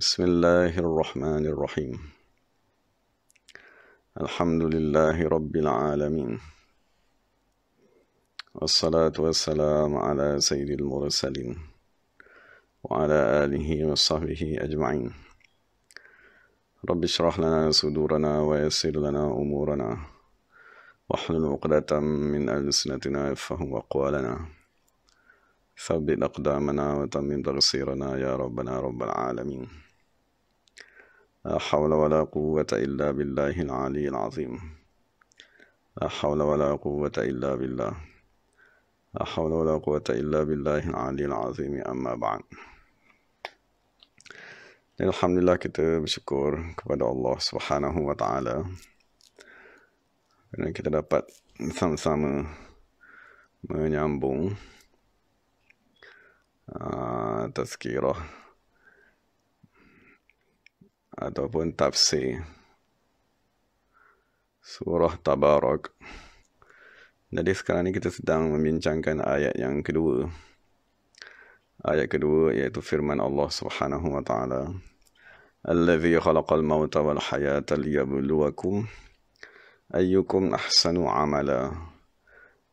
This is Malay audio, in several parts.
بسم الله الرحمن الرحيم الحمد لله رب العالمين والصلاة والسلام على سيد المرسلين وعلى آله وصحبه أجمعين رب اشرح لنا صدورنا ويسر لنا أمورنا واحلل عقدة من ألسنتنا يفهم أقوالنا ثبت أقدامنا وتمم تقصيرنا يا ربنا رب العالمين لا حول ولا قوة إلا بالله العلي العظيم لا حول ولا قوة إلا بالله لا حول ولا قوة إلا بالله العلي العظيم أما بعد الحمد لله كنت شكور kepada الله سبحانه وتعالى kerana kita dapat sama-sama menyambung uh, tazkirah ataupun tafsir surah tabarak jadi sekarang ni kita sedang membincangkan ayat yang kedua ayat kedua iaitu firman Allah Subhanahu wa taala allazi khalaqal mauta wal hayata liyabluwakum ayyukum ahsanu amala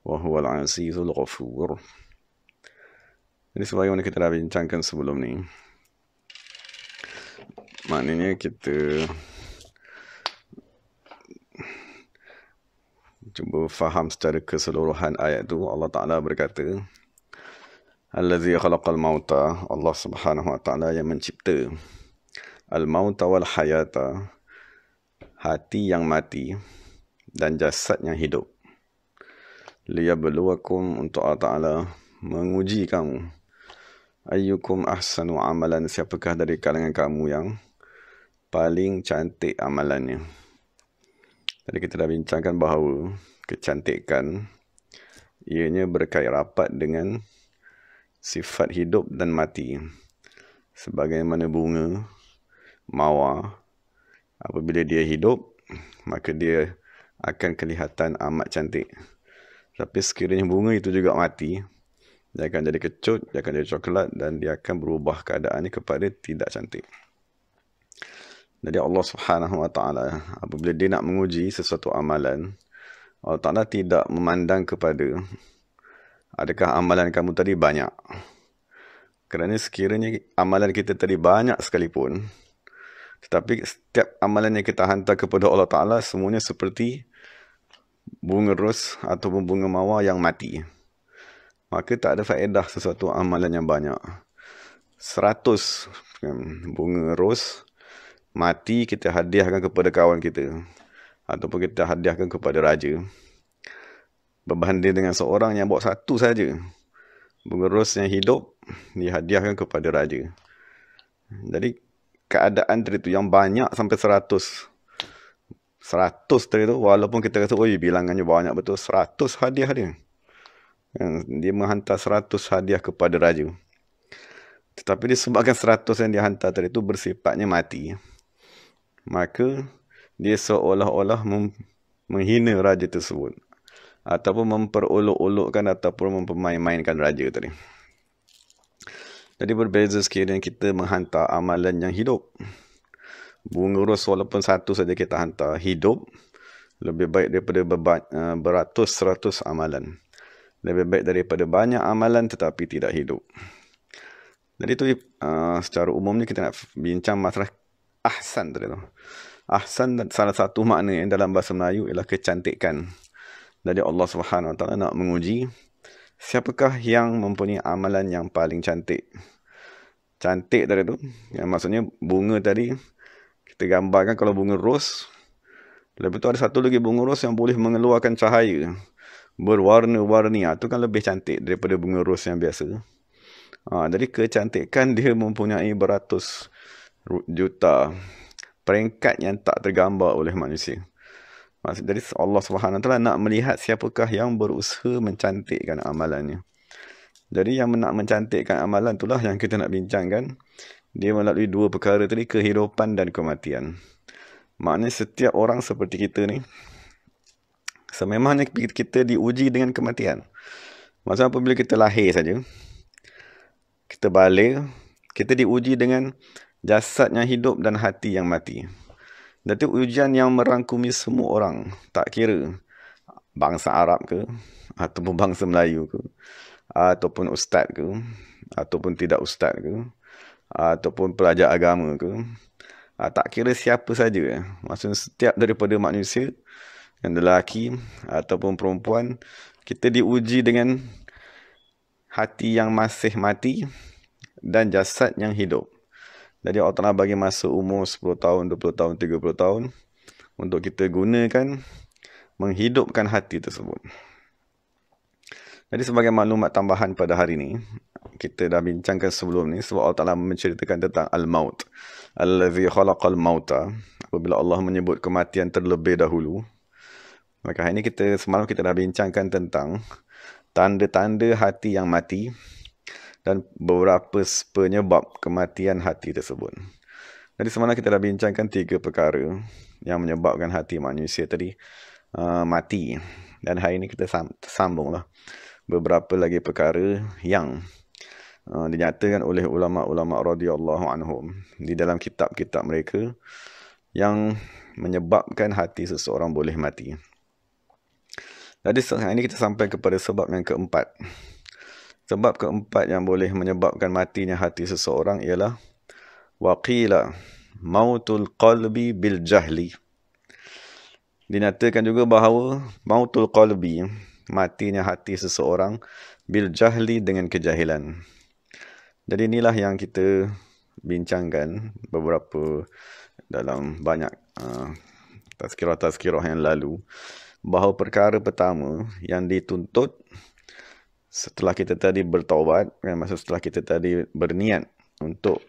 wa huwal azizul ghafur ini sebagaimana kita dah bincangkan sebelum ni maknanya kita cuba faham secara keseluruhan ayat tu Allah Taala berkata allazi khalaqal mauta Allah Subhanahu wa taala yang mencipta al mauta wal hayata hati yang mati dan jasad yang hidup liyabluwakum untuk Allah Taala menguji kamu ayyukum ahsanu amalan siapakah dari kalangan kamu yang paling cantik amalannya. Tadi kita dah bincangkan bahawa kecantikan ianya berkait rapat dengan sifat hidup dan mati. Sebagaimana bunga mawa, apabila dia hidup maka dia akan kelihatan amat cantik. Tapi sekiranya bunga itu juga mati, dia akan jadi kecut, dia akan jadi coklat dan dia akan berubah keadaannya kepada tidak cantik. Jadi Allah Subhanahu Wa Taala apabila dia nak menguji sesuatu amalan, Allah Taala tidak memandang kepada adakah amalan kamu tadi banyak. Kerana sekiranya amalan kita tadi banyak sekalipun, tetapi setiap amalan yang kita hantar kepada Allah Taala semuanya seperti bunga ros atau bunga mawar yang mati. Maka tak ada faedah sesuatu amalan yang banyak. Seratus kan, bunga ros mati kita hadiahkan kepada kawan kita ataupun kita hadiahkan kepada raja berbanding dengan seorang yang bawa satu saja pengurus yang hidup dihadiahkan kepada raja jadi keadaan tadi tu yang banyak sampai seratus seratus tadi tu walaupun kita kata oi bilangannya banyak betul seratus hadiah dia kan, dia menghantar seratus hadiah kepada raja tetapi disebabkan seratus yang dihantar tadi tu bersifatnya mati maka dia seolah-olah menghina raja tersebut ataupun memperolok-olokkan ataupun mempermain-mainkan raja tadi. Jadi berbeza sekiranya kita menghantar amalan yang hidup. Bunga ros walaupun satu saja kita hantar hidup lebih baik daripada eh, beratus seratus amalan. Lebih baik daripada banyak amalan tetapi tidak hidup. Jadi tu uh, secara umumnya kita nak bincang masalah ahsan tadi tu. Ahsan salah satu makna yang dalam bahasa Melayu ialah kecantikan. Jadi Allah Subhanahu Wa Taala nak menguji siapakah yang mempunyai amalan yang paling cantik. Cantik tadi tu, yang maksudnya bunga tadi kita gambarkan kalau bunga ros lebih tu ada satu lagi bunga ros yang boleh mengeluarkan cahaya berwarna-warni. Itu ha, kan lebih cantik daripada bunga ros yang biasa. Ha, jadi kecantikan dia mempunyai beratus juta peringkat yang tak tergambar oleh manusia. Maksud dari Allah Subhanahu taala nak melihat siapakah yang berusaha mencantikkan amalannya. Jadi yang nak mencantikkan amalan itulah yang kita nak bincangkan. Dia melalui dua perkara tadi kehidupan dan kematian. Maknanya setiap orang seperti kita ni sememangnya kita diuji dengan kematian. Maksudnya apabila kita lahir saja kita balik kita diuji dengan jasad yang hidup dan hati yang mati. Jadi ujian yang merangkumi semua orang, tak kira bangsa Arab ke, ataupun bangsa Melayu ke, ataupun ustaz ke, ataupun tidak ustaz ke, ataupun pelajar agama ke, tak kira siapa saja. Ya. Maksudnya setiap daripada manusia, yang lelaki ataupun perempuan, kita diuji dengan hati yang masih mati dan jasad yang hidup. Jadi Allah telah bagi masa umur 10 tahun, 20 tahun, 30 tahun untuk kita gunakan menghidupkan hati tersebut. Jadi sebagai maklumat tambahan pada hari ini, kita dah bincangkan sebelum ni sebab Allah Ta'ala menceritakan tentang al-maut. Al-lazi khalaqal mauta. Apabila Allah menyebut kematian terlebih dahulu. Maka hari ini kita, semalam kita dah bincangkan tentang tanda-tanda hati yang mati dan beberapa penyebab kematian hati tersebut. Jadi semalam kita dah bincangkan tiga perkara yang menyebabkan hati manusia tadi uh, mati. Dan hari ini kita sambunglah beberapa lagi perkara yang uh, dinyatakan oleh ulama-ulama radhiyallahu anhum di dalam kitab-kitab mereka yang menyebabkan hati seseorang boleh mati. Jadi sekarang ini kita sampai kepada sebab yang keempat. Sebab keempat yang boleh menyebabkan matinya hati seseorang ialah waqila mautul qalbi bil jahli. Dinyatakan juga bahawa mautul qalbi matinya hati seseorang bil jahli dengan kejahilan. Jadi inilah yang kita bincangkan beberapa dalam banyak uh, tazkirah-tazkirah yang lalu bahawa perkara pertama yang dituntut setelah kita tadi bertaubat kan eh, maksud setelah kita tadi berniat untuk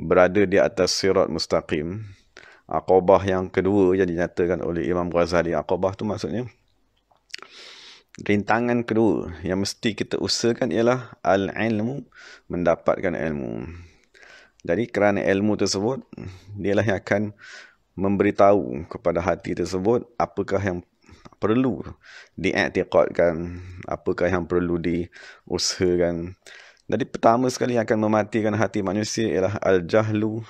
berada di atas sirat mustaqim aqabah yang kedua yang dinyatakan oleh Imam Ghazali aqabah tu maksudnya rintangan kedua yang mesti kita usahakan ialah al ilmu mendapatkan ilmu jadi kerana ilmu tersebut dialah yang akan memberitahu kepada hati tersebut apakah yang perlu diiktiqadkan apakah yang perlu diusahakan jadi pertama sekali yang akan mematikan hati manusia ialah al-jahlu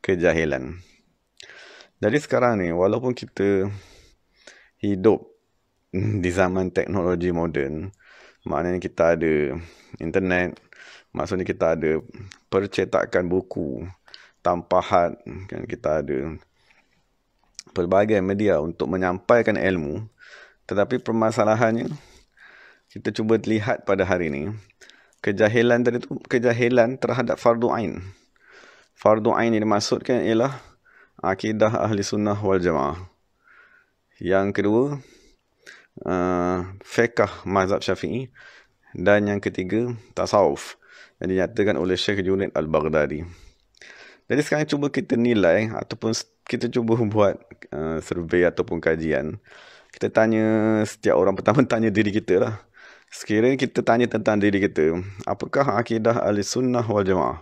kejahilan jadi sekarang ni walaupun kita hidup di zaman teknologi moden maknanya kita ada internet maksudnya kita ada percetakan buku tanpa had kan kita ada pelbagai media untuk menyampaikan ilmu tetapi permasalahannya kita cuba lihat pada hari ini kejahilan tadi itu kejahilan terhadap fardu ain fardu ain yang dimaksudkan ialah akidah ahli sunnah wal jamaah yang kedua uh, fiqh mazhab syafi'i dan yang ketiga tasawuf yang dinyatakan oleh Syekh Junid Al-Baghdadi. Jadi sekarang cuba kita nilai ataupun kita cuba buat uh, survey ataupun kajian. Kita tanya setiap orang pertama tanya diri kita lah. Sekiranya kita tanya tentang diri kita, apakah akidah ahli sunnah wal jamaah?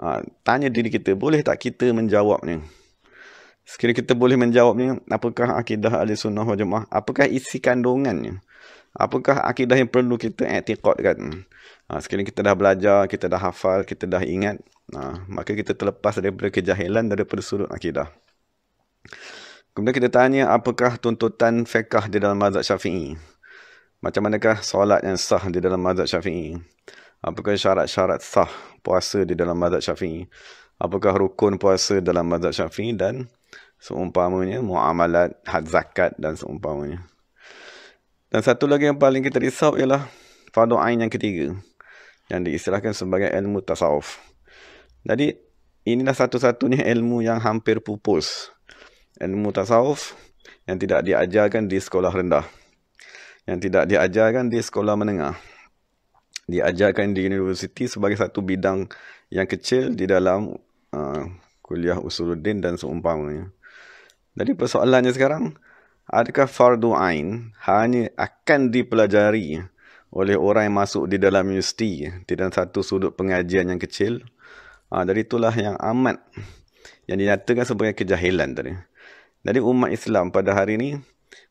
Ha, tanya diri kita, boleh tak kita menjawabnya? Sekiranya kita boleh menjawabnya, apakah akidah ahli sunnah wal jamaah? Apakah isi kandungannya? Apakah akidah yang perlu kita etiqadkan? Ha, sekiranya kita dah belajar, kita dah hafal, kita dah ingat, Ha, maka kita terlepas daripada kejahilan daripada sudut akidah. Kemudian kita tanya apakah tuntutan fiqah di dalam mazhab syafi'i? Macam manakah solat yang sah di dalam mazhab syafi'i? Apakah syarat-syarat sah puasa di dalam mazhab syafi'i? Apakah rukun puasa dalam mazhab syafi'i dan seumpamanya muamalat, had zakat dan seumpamanya. Dan satu lagi yang paling kita risau ialah fardu ain yang ketiga yang diistilahkan sebagai ilmu tasawuf. Jadi inilah satu-satunya ilmu yang hampir pupus. Ilmu tasawuf yang tidak diajarkan di sekolah rendah. Yang tidak diajarkan di sekolah menengah. Diajarkan di universiti sebagai satu bidang yang kecil di dalam uh, kuliah usuluddin dan seumpamanya. Jadi persoalannya sekarang, adakah fardu ain hanya akan dipelajari oleh orang yang masuk di dalam universiti di dalam satu sudut pengajian yang kecil? Ha, dari itulah yang amat yang dinyatakan sebagai kejahilan tadi. Jadi umat Islam pada hari ini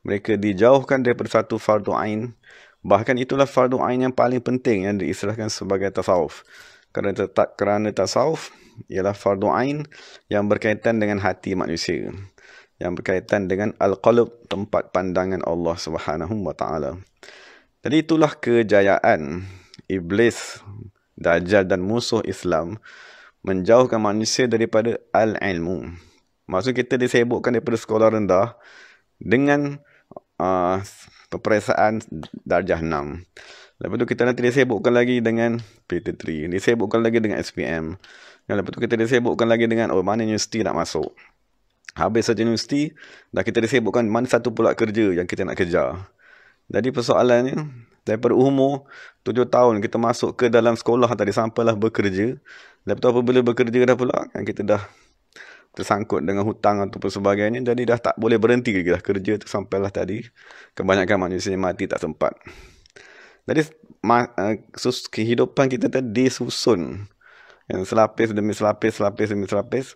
mereka dijauhkan daripada satu fardu ain. Bahkan itulah fardu ain yang paling penting yang diistilahkan sebagai tasawuf. Kerana tetap kerana tasawuf ialah fardu ain yang berkaitan dengan hati manusia. Yang berkaitan dengan al-qalb tempat pandangan Allah Subhanahu wa taala. Jadi itulah kejayaan iblis, dajjal dan musuh Islam menjauhkan manusia daripada al-ilmu. Maksud kita disebutkan daripada sekolah rendah dengan uh, peperiksaan darjah 6. Lepas tu kita nanti disebutkan lagi dengan PT3. Disebutkan lagi dengan SPM. Dan lepas tu kita disebutkan lagi dengan oh mana universiti nak masuk. Habis saja universiti, dah kita disebutkan mana satu pula kerja yang kita nak kejar. Jadi persoalannya, daripada umur tujuh tahun kita masuk ke dalam sekolah tadi sampailah bekerja lepas tu boleh bekerja dah pula kan kita dah tersangkut dengan hutang ataupun sebagainya jadi dah tak boleh berhenti lagi dah kerja tu sampailah tadi kebanyakan manusia mati tak sempat jadi ma- uh, kehidupan kita tadi disusun yang selapis demi selapis selapis demi selapis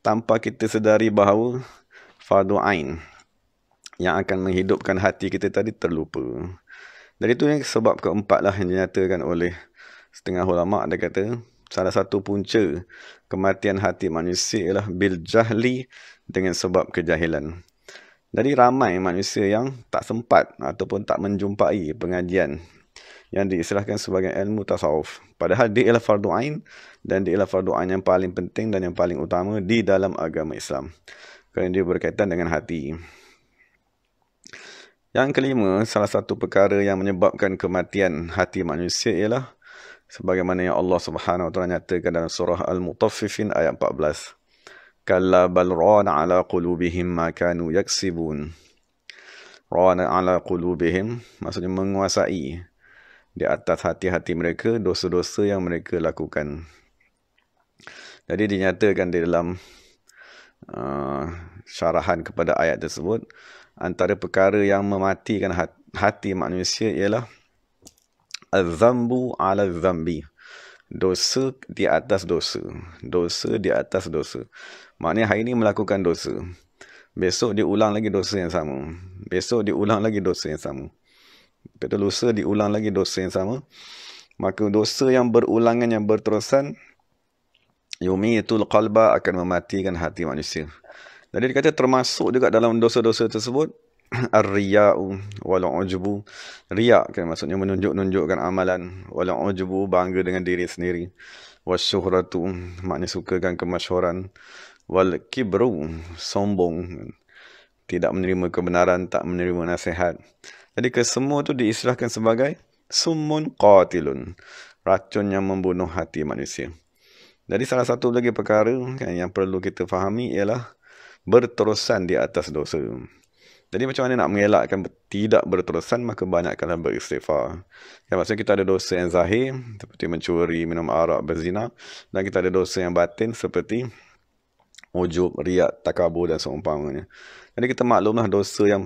tanpa kita sedari bahawa fardu ain yang akan menghidupkan hati kita tadi terlupa dari tu yang sebab keempat lah yang dinyatakan oleh setengah ulama dia kata salah satu punca kematian hati manusia ialah bil jahli dengan sebab kejahilan. Jadi ramai manusia yang tak sempat ataupun tak menjumpai pengajian yang diistilahkan sebagai ilmu tasawuf. Padahal dia ialah fardu ain dan dia ialah fardu ain yang paling penting dan yang paling utama di dalam agama Islam. Kerana dia berkaitan dengan hati. Yang kelima, salah satu perkara yang menyebabkan kematian hati manusia ialah sebagaimana yang Allah Subhanahu Wa Taala nyatakan dalam surah Al-Mutaffifin ayat 14. Kalla bal ra'ana ala qulubihim ma kanu yaksibun. Ra'ana ala qulubihim maksudnya menguasai di atas hati-hati mereka dosa-dosa yang mereka lakukan. Jadi dinyatakan di dalam uh, syarahan kepada ayat tersebut antara perkara yang mematikan hati manusia ialah azambu ala zambi dosa di atas dosa dosa di atas dosa maknanya hari ini melakukan dosa besok diulang lagi dosa yang sama besok diulang lagi dosa yang sama betul lusa diulang lagi dosa yang sama maka dosa yang berulangan yang berterusan itu qalba akan mematikan hati manusia jadi dia termasuk juga dalam dosa-dosa tersebut ar-riya'u wal ujubu riya' kan maksudnya menunjuk-nunjukkan amalan wal ujubu bangga dengan diri sendiri wasyuhratu maknanya sukakan kemasyhuran wal kibru sombong tidak menerima kebenaran tak menerima nasihat jadi kesemua tu diistilahkan sebagai summun qatilun racun yang membunuh hati manusia jadi salah satu lagi perkara kan yang perlu kita fahami ialah berterusan di atas dosa. Jadi macam mana nak mengelakkan tidak berterusan maka banyakkanlah beristighfar. Ya, maksudnya kita ada dosa yang zahir seperti mencuri, minum arak, berzina dan kita ada dosa yang batin seperti ujub, riak, takabur dan seumpamanya. Jadi kita maklumlah dosa yang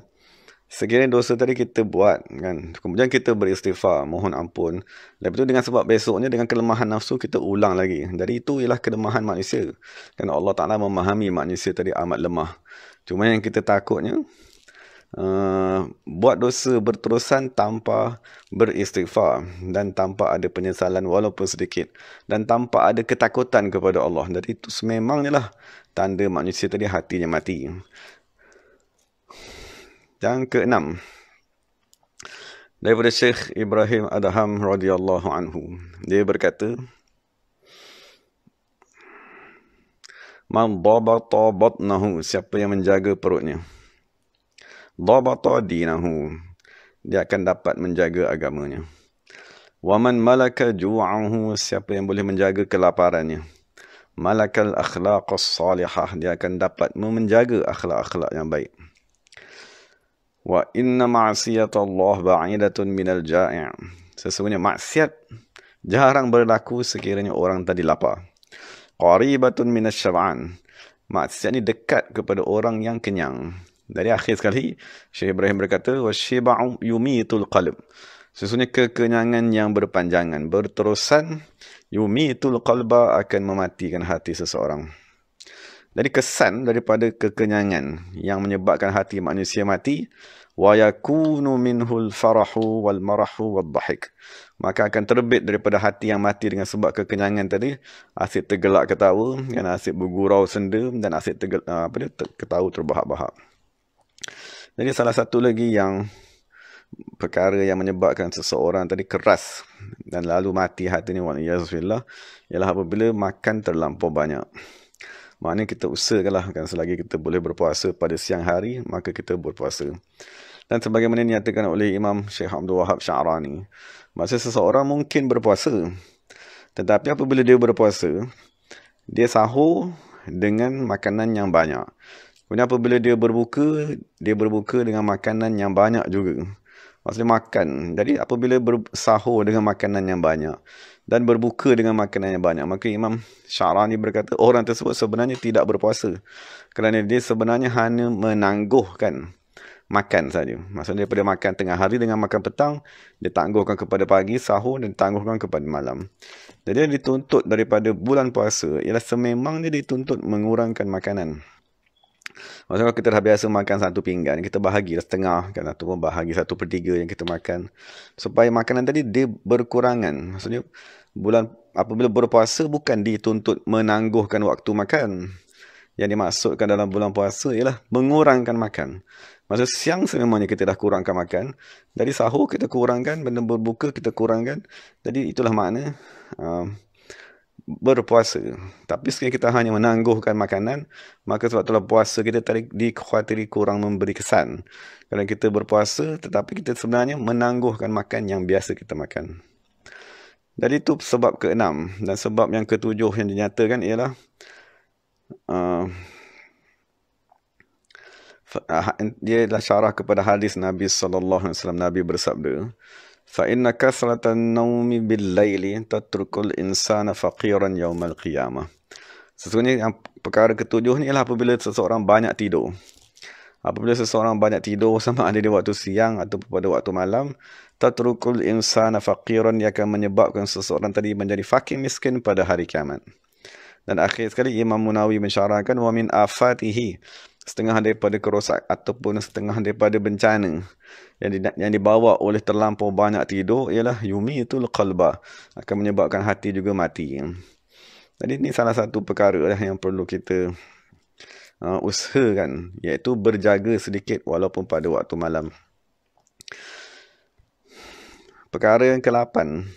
Sekiranya dosa tadi kita buat kan. Kemudian kita beristighfar, mohon ampun. Lepas tu dengan sebab besoknya dengan kelemahan nafsu kita ulang lagi. Jadi itu ialah kelemahan manusia. Dan Allah Taala memahami manusia tadi amat lemah. Cuma yang kita takutnya Uh, buat dosa berterusan tanpa beristighfar dan tanpa ada penyesalan walaupun sedikit dan tanpa ada ketakutan kepada Allah Dan itu sememangnya lah tanda manusia tadi hatinya mati yang keenam, enam. Daripada Syekh Ibrahim Adham radhiyallahu anhu. Dia berkata, Man dhabata batnahu, siapa yang menjaga perutnya. Dhabata dinahu, dia akan dapat menjaga agamanya. Waman malaka ju'ahu, siapa yang boleh menjaga kelaparannya. Malakal akhlaq as-salihah, dia akan dapat menjaga akhlak-akhlak yang baik wa inna Maasiyat Allah ba'idatun minal ja'i' sesungguhnya maksiat jarang berlaku sekiranya orang tadi lapar qaribatun minas syab'an maksiat ni dekat kepada orang yang kenyang dari akhir sekali Syekh Ibrahim berkata yumi tul qalb sesungguhnya kekenyangan yang berpanjangan berterusan yumi tul qalba akan mematikan hati seseorang jadi kesan daripada kekenyangan yang menyebabkan hati manusia mati wa yakunu minhul farahu wal marahu wad dhahik maka akan terbit daripada hati yang mati dengan sebab kekenyangan tadi asyik tergelak ketawa dan asyik bergurau senda dan asyik tergel, ah, apa dia ketawa terbahak-bahak jadi salah satu lagi yang perkara yang menyebabkan seseorang tadi keras dan lalu mati hati ni wa ialah apabila makan terlampau banyak Maknanya kita lah. kan selagi kita boleh berpuasa pada siang hari maka kita berpuasa. Dan sebagaimana dinyatakan oleh Imam Syekh Abdul Wahab Sya'rani, maksud seseorang mungkin berpuasa. Tetapi apabila dia berpuasa, dia sahur dengan makanan yang banyak. Kemudian apabila dia berbuka, dia berbuka dengan makanan yang banyak juga maksudnya makan. Jadi apabila bersahur dengan makanan yang banyak dan berbuka dengan makanan yang banyak, maka Imam Syarani berkata orang tersebut sebenarnya tidak berpuasa kerana dia sebenarnya hanya menangguhkan makan saja. Maksudnya daripada makan tengah hari dengan makan petang, dia tangguhkan kepada pagi sahur dan tangguhkan kepada malam. Jadi yang dituntut daripada bulan puasa ialah sememangnya dituntut mengurangkan makanan. Maksudnya kalau kita dah biasa makan satu pinggan, kita bahagi setengah kan ataupun bahagi satu per tiga yang kita makan. Supaya makanan tadi dia berkurangan. Maksudnya bulan apabila berpuasa bukan dituntut menangguhkan waktu makan. Yang dimaksudkan dalam bulan puasa ialah mengurangkan makan. Masa siang sememangnya kita dah kurangkan makan. Dari sahur kita kurangkan, benda berbuka kita kurangkan. Jadi itulah makna. Uh, berpuasa. Tapi sekiranya kita hanya menangguhkan makanan, maka sebab itulah puasa kita dikhawatiri kurang memberi kesan. Kalau kita berpuasa, tetapi kita sebenarnya menangguhkan makan yang biasa kita makan. Dan itu sebab keenam. Dan sebab yang ketujuh yang dinyatakan ialah uh, ha-, dia adalah syarah kepada hadis Nabi SAW. Nabi bersabda, فَإِنَّ كَثْرَةَ النَّوْمِ بِاللَّيْلِ تَتْرُكُ الْإِنسَانَ فَقِيرًا يَوْمَ الْقِيَامَةِ Sesungguhnya yang perkara ketujuh ni ialah apabila seseorang banyak tidur. Apabila seseorang banyak tidur sama ada di waktu siang atau pada waktu malam, تَتْرُكُ الْإِنسَانَ فَقِيرًا ia akan menyebabkan seseorang tadi menjadi fakir miskin pada hari kiamat. Dan akhir sekali Imam Munawi mensyarahkan wa min afatihi setengah daripada kerosak ataupun setengah daripada bencana yang di, yang dibawa oleh terlampau banyak tidur ialah yumi itu qalba akan menyebabkan hati juga mati. Jadi ini salah satu perkara lah yang perlu kita uh, usahakan iaitu berjaga sedikit walaupun pada waktu malam. Perkara yang ke-8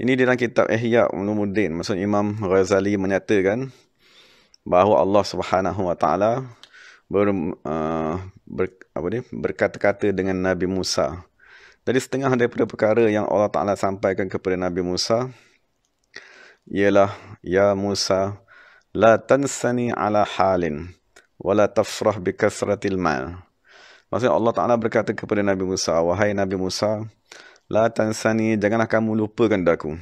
Ini dalam kitab Ihya Ulumuddin maksud Imam Ghazali menyatakan bahawa Allah Subhanahu Wa Taala ber, uh, ber apa ni berkata-kata dengan Nabi Musa. Jadi setengah daripada perkara yang Allah Taala sampaikan kepada Nabi Musa ialah ya Musa la tansani ala halin wala tafrah bi kasratil mal. Maksudnya Allah Taala berkata kepada Nabi Musa, wahai Nabi Musa, La tansani, janganlah kamu lupakan daku.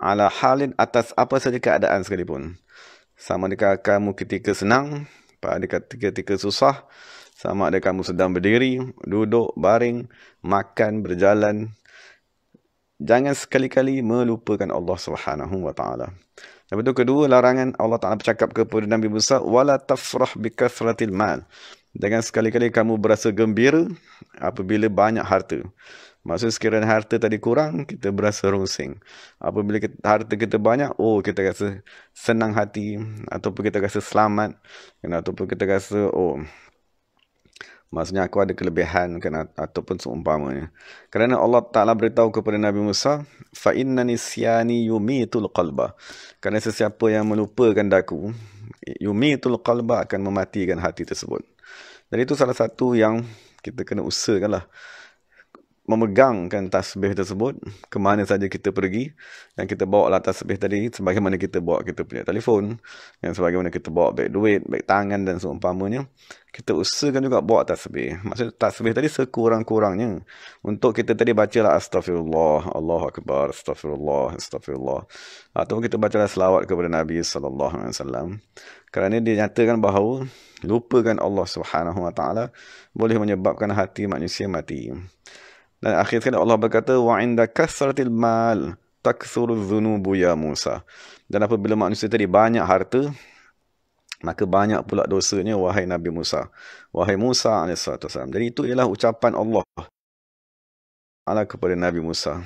Ala halin atas apa saja keadaan sekalipun. Sama ada kamu ketika senang, pada ketika ketika susah, sama ada kamu sedang berdiri, duduk, baring, makan, berjalan. Jangan sekali-kali melupakan Allah Subhanahu wa taala. Lepas tu kedua larangan Allah Taala bercakap kepada Nabi Musa wala tafrah bikathratil mal. Jangan sekali-kali kamu berasa gembira apabila banyak harta. Maksudnya sekiranya harta tadi kurang, kita berasa rosing. Apabila kita, harta kita banyak, oh kita rasa senang hati. Ataupun kita rasa selamat. Kan? Ataupun kita rasa, oh maksudnya aku ada kelebihan kan? ataupun seumpamanya. Kerana Allah Ta'ala beritahu kepada Nabi Musa, فَإِنَّ yumi tul qalba. Kerana sesiapa yang melupakan daku, tul qalba akan mematikan hati tersebut. Jadi itu salah satu yang kita kena usahakan lah memegangkan tasbih tersebut ke mana saja kita pergi dan kita bawa lah tasbih tadi sebagaimana kita bawa kita punya telefon dan sebagaimana kita bawa beg duit, beg tangan dan seumpamanya kita usahakan juga bawa tasbih maksudnya tasbih tadi sekurang-kurangnya untuk kita tadi baca lah astaghfirullah Allah Akbar astaghfirullah astaghfirullah atau kita baca lah selawat kepada Nabi sallallahu alaihi wasallam kerana dia nyatakan bahawa lupakan Allah Subhanahu wa taala boleh menyebabkan hati manusia mati dan akhir sekali Allah berkata wa inda kasratil mal taksuru dhunubu ya Musa. Dan apabila manusia tadi banyak harta maka banyak pula dosanya wahai Nabi Musa. Wahai Musa alaihissalam. Jadi itu ialah ucapan Allah ala kepada Nabi Musa.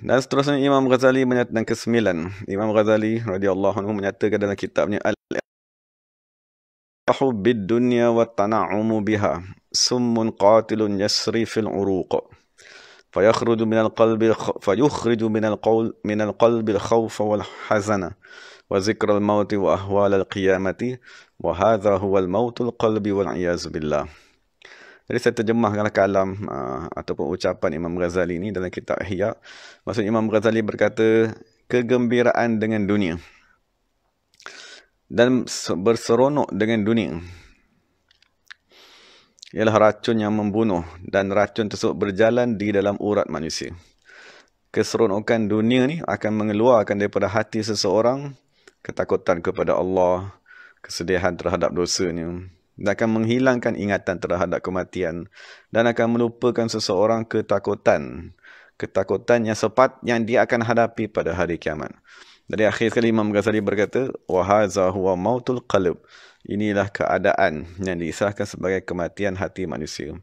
Dan seterusnya Imam Ghazali menyatakan kesembilan. Imam Ghazali radhiyallahu anhu menyatakan dalam kitabnya Al حب الدنيا والتنعم بها سم قاتل يسري في العروق فيخرج من القلب الخ... فيخرج من القول من القلب الخوف والحزن وذكر الموت وأهوال القيامة وهذا هو الموت القلب والعياذ بالله Jadi saya terjemahkan kalam uh, ataupun ucapan Imam Ghazali ini dalam kitab Ihya. Maksud Imam Ghazali berkata, kegembiraan dengan dunia. dan berseronok dengan dunia. Ialah racun yang membunuh dan racun tersebut berjalan di dalam urat manusia. Keseronokan dunia ni akan mengeluarkan daripada hati seseorang ketakutan kepada Allah, kesedihan terhadap dosanya dan akan menghilangkan ingatan terhadap kematian dan akan melupakan seseorang ketakutan ketakutan yang sepat yang dia akan hadapi pada hari kiamat. Dari akhir sekali Imam Ghazali berkata, "Wahaza huwa mautul qalb." Inilah keadaan yang diisahkan sebagai kematian hati manusia.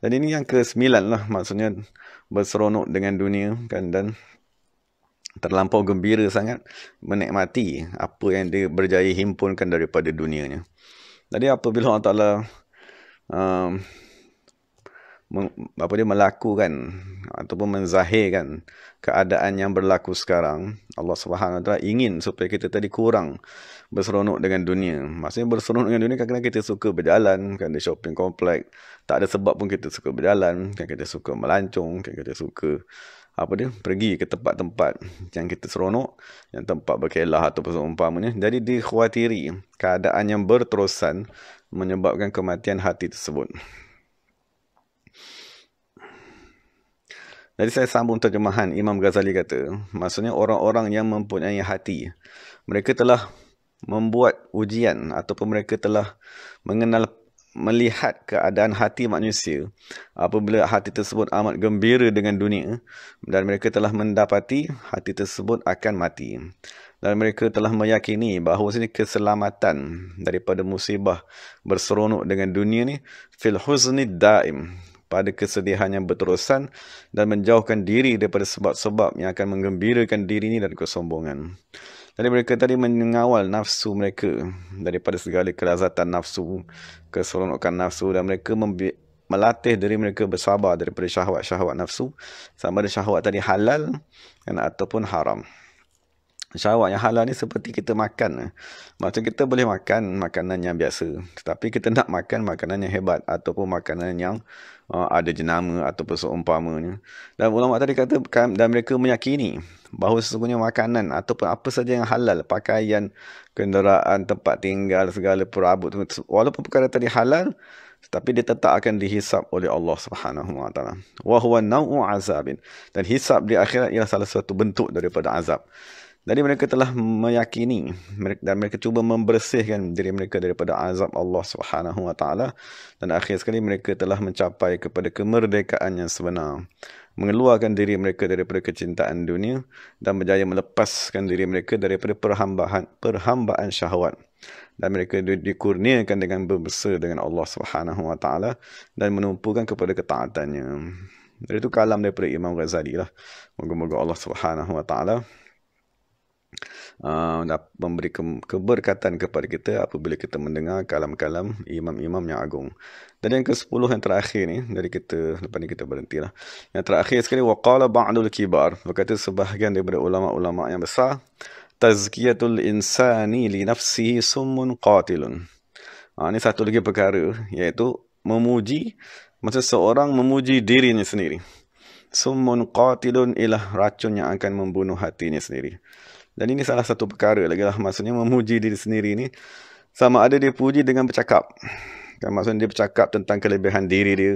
Dan ini yang ke-9 lah maksudnya berseronok dengan dunia kan dan terlampau gembira sangat menikmati apa yang dia berjaya himpunkan daripada dunianya. Jadi apabila Allah Ta'ala um, meng, apa dia melakukan ataupun menzahirkan keadaan yang berlaku sekarang Allah Subhanahu Wa Taala ingin supaya kita tadi kurang berseronok dengan dunia maksudnya berseronok dengan dunia kerana kita suka berjalan kan di shopping complex tak ada sebab pun kita suka berjalan kan kita suka melancung kan kita suka apa dia pergi ke tempat-tempat yang kita seronok yang tempat berkelah atau seumpamanya jadi dikhawatiri keadaan yang berterusan menyebabkan kematian hati tersebut Jadi saya sambung terjemahan Imam Ghazali kata, maksudnya orang-orang yang mempunyai hati, mereka telah membuat ujian ataupun mereka telah mengenal melihat keadaan hati manusia apabila hati tersebut amat gembira dengan dunia dan mereka telah mendapati hati tersebut akan mati dan mereka telah meyakini bahawa sini keselamatan daripada musibah berseronok dengan dunia ni fil huzni daim pada kesedihan yang berterusan dan menjauhkan diri daripada sebab-sebab yang akan menggembirakan diri ini dan kesombongan. Jadi mereka tadi mengawal nafsu mereka daripada segala kelazatan nafsu, keseronokan nafsu dan mereka melatih diri mereka bersabar daripada syahwat-syahwat nafsu sama ada syahwat tadi halal dan ataupun haram syahwat yang halal ni seperti kita makan. Eh. Macam kita boleh makan makanan yang biasa. Tetapi kita nak makan makanan yang hebat ataupun makanan yang uh, ada jenama ataupun seumpamanya. Dan ulama tadi kata kan, dan mereka meyakini bahawa sesungguhnya makanan ataupun apa saja yang halal, pakaian, kenderaan, tempat tinggal, segala perabot walaupun perkara tadi halal tapi dia tetap akan dihisap oleh Allah Subhanahu Wa Taala. Wa huwa azabin. Dan hisap di akhirat ialah salah satu bentuk daripada azab. Jadi mereka telah meyakini dan mereka cuba membersihkan diri mereka daripada azab Allah Subhanahu Wa Taala dan akhir sekali mereka telah mencapai kepada kemerdekaan yang sebenar mengeluarkan diri mereka daripada kecintaan dunia dan berjaya melepaskan diri mereka daripada perhambaan perhambaan syahwat dan mereka dikurniakan dengan berbesar dengan Allah Subhanahu Wa Taala dan menumpukan kepada ketaatannya. Jadi itu kalam daripada Imam Ghazali lah. Moga-moga Allah Subhanahu Wa Taala uh, memberi ke- keberkatan kepada kita apabila kita mendengar kalam-kalam imam-imam yang agung. Dan yang ke-10 yang terakhir ni dari kita lepas ni kita berhenti lah. Yang terakhir sekali waqala ba'dul kibar berkata sebahagian daripada ulama-ulama yang besar tazkiyatul insani li nafsihi summun qatilun. Ha, ah, ini satu lagi perkara iaitu memuji macam seorang memuji dirinya sendiri. Summun qatilun ialah racun yang akan membunuh hatinya sendiri. Dan ini salah satu perkara lagi lah. Maksudnya memuji diri sendiri ni. Sama ada dia puji dengan bercakap. Kan, maksudnya dia bercakap tentang kelebihan diri dia.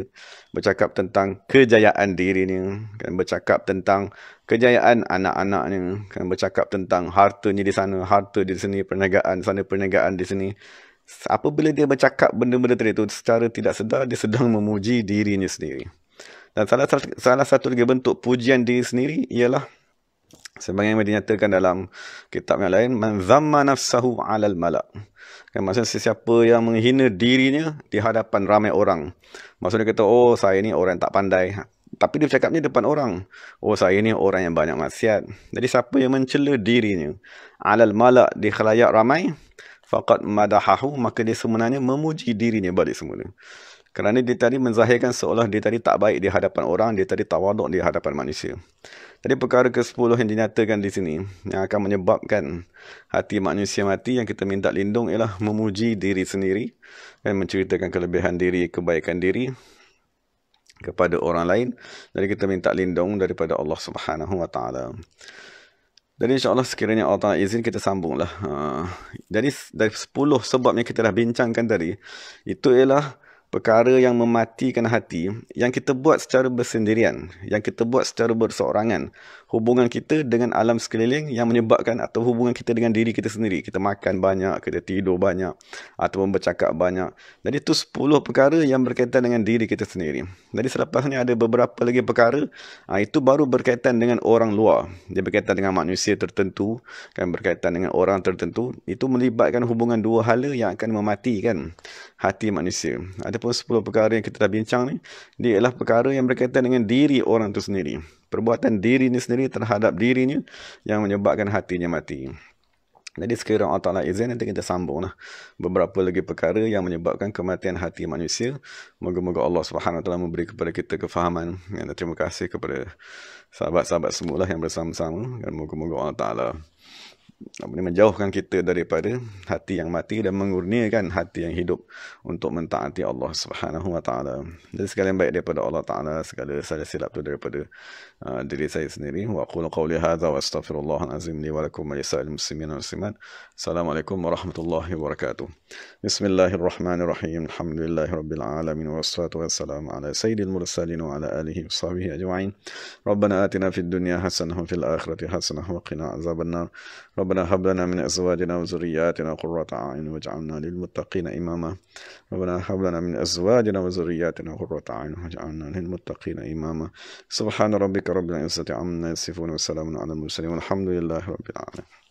Bercakap tentang kejayaan diri dirinya. Kan, bercakap tentang kejayaan anak-anaknya. Kan, bercakap tentang hartanya di sana. Harta di sini. Perniagaan sana. Perniagaan di sini. Apabila dia bercakap benda-benda tadi tu secara tidak sedar dia sedang memuji dirinya sendiri. Dan salah, salah satu lagi bentuk pujian diri sendiri ialah yang dinyatakan dalam kitab yang lain man zamma nafsahu alal mala kan maksudnya sesiapa yang menghina dirinya di hadapan ramai orang maksudnya kata oh saya ni orang yang tak pandai ha, tapi dia cakapnya depan orang oh saya ni orang yang banyak maksiat jadi siapa yang mencela dirinya alal mala di khalayak ramai faqad madahahu maka dia sebenarnya memuji dirinya balik semula kerana dia tadi menzahirkan seolah dia tadi tak baik di hadapan orang, dia tadi tawaduk di hadapan manusia. Jadi perkara ke-10 yang dinyatakan di sini yang akan menyebabkan hati manusia mati yang kita minta lindung ialah memuji diri sendiri dan menceritakan kelebihan diri, kebaikan diri kepada orang lain. Jadi kita minta lindung daripada Allah Subhanahu Wa Taala. Jadi insyaAllah sekiranya Allah Ta'ala izin kita sambunglah. Uh, jadi dari 10 sebab yang kita dah bincangkan tadi, itu ialah perkara yang mematikan hati yang kita buat secara bersendirian, yang kita buat secara berseorangan. Hubungan kita dengan alam sekeliling yang menyebabkan atau hubungan kita dengan diri kita sendiri. Kita makan banyak, kita tidur banyak atau bercakap banyak. Jadi itu 10 perkara yang berkaitan dengan diri kita sendiri. Jadi selepasnya ada beberapa lagi perkara, ah, itu baru berkaitan dengan orang luar. Dia berkaitan dengan manusia tertentu, kan berkaitan dengan orang tertentu. Itu melibatkan hubungan dua hala yang akan mematikan hati manusia. Ada apa 10 perkara yang kita dah bincang ni dia ialah perkara yang berkaitan dengan diri orang tu sendiri perbuatan diri ni sendiri terhadap dirinya yang menyebabkan hatinya mati jadi sekiranya Allah Ta'ala izin nanti kita sambung lah beberapa lagi perkara yang menyebabkan kematian hati manusia moga-moga Allah Subhanahu Wa Ta'ala memberi kepada kita kefahaman dan terima kasih kepada sahabat-sahabat semua lah yang bersama-sama dan moga-moga Allah Ta'ala apa ni menjauhkan kita daripada hati yang mati dan mengurniakan hati yang hidup untuk mentaati Allah Subhanahu Wa Taala. Jadi segala yang baik daripada Allah Taala, segala salah silap tu daripada uh, diri saya sendiri. Wa qul qawli hadza wa astaghfirullah azim li wa lakum wa lisa'il muslimin wa muslimat. Assalamualaikum warahmatullahi wabarakatuh. Bismillahirrahmanirrahim. Alhamdulillahirabbil alamin wassalatu wassalamu ala sayyidil mursalin wa ala alihi washabihi ajma'in. Rabbana atina fid dunya hasanah wa fil akhirati hasanah wa qina azabannar. Rabbana ربنا هب لنا من أزواجنا وذرياتنا قرة أعين واجعلنا للمتقين إماما ربنا هب لنا من أزواجنا وذرياتنا قرة أعين واجعلنا للمتقين إماما سبحان ربك رب العزة عما يصفون وسلام على المرسلين والحمد لله رب العالمين